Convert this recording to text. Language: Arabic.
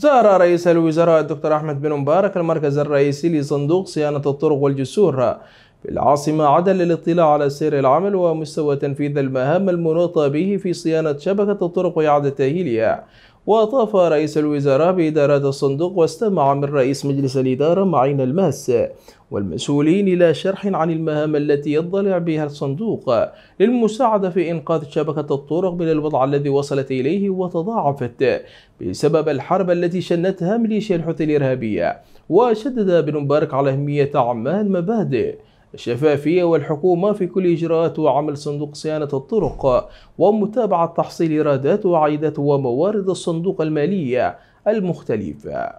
زار رئيس الوزراء الدكتور أحمد بن مبارك المركز الرئيسي لصندوق صيانة الطرق والجسور في العاصمة عدن للاطلاع على سير العمل ومستوى تنفيذ المهام المنوطة به في صيانة شبكة الطرق وإعادة تأهيلها وطاف رئيس الوزراء بإدارة الصندوق واستمع من رئيس مجلس الإدارة معين الماس والمسؤولين إلى شرح عن المهام التي يضلع بها الصندوق للمساعدة في إنقاذ شبكة الطرق من الوضع الذي وصلت إليه وتضاعفت بسبب الحرب التي شنتها ميليشيا الحوثي الإرهابية وشدد بن مبارك على أهمية أعمال مبادئ الشفافية والحكومة في كل إجراءات وعمل صندوق صيانة الطرق ومتابعة تحصيل إيرادات وعائدات وموارد الصندوق المالية المختلفة.